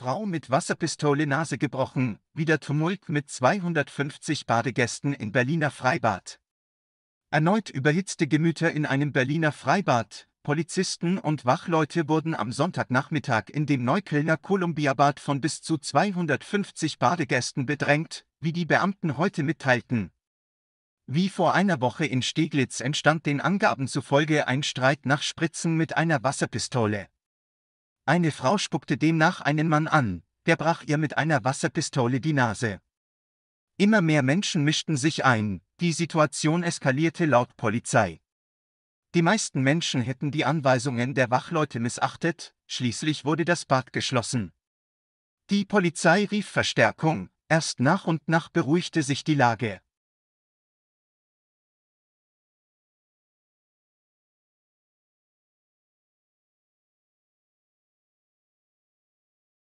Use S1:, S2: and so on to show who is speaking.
S1: Frau mit
S2: Wasserpistole Nase gebrochen, wieder Tumult mit 250 Badegästen in Berliner Freibad. Erneut überhitzte Gemüter in einem Berliner Freibad, Polizisten und Wachleute wurden am Sonntagnachmittag in dem Neuköllner Kolumbiabad von bis zu 250 Badegästen bedrängt, wie die Beamten heute mitteilten. Wie vor einer Woche in Steglitz entstand den Angaben zufolge ein Streit nach Spritzen mit einer Wasserpistole. Eine Frau spuckte demnach einen Mann an, der brach ihr mit einer Wasserpistole die Nase. Immer mehr Menschen mischten sich ein, die Situation eskalierte laut Polizei. Die meisten Menschen hätten die Anweisungen der Wachleute missachtet, schließlich wurde das Bad geschlossen. Die Polizei rief Verstärkung, erst nach und nach beruhigte sich die Lage.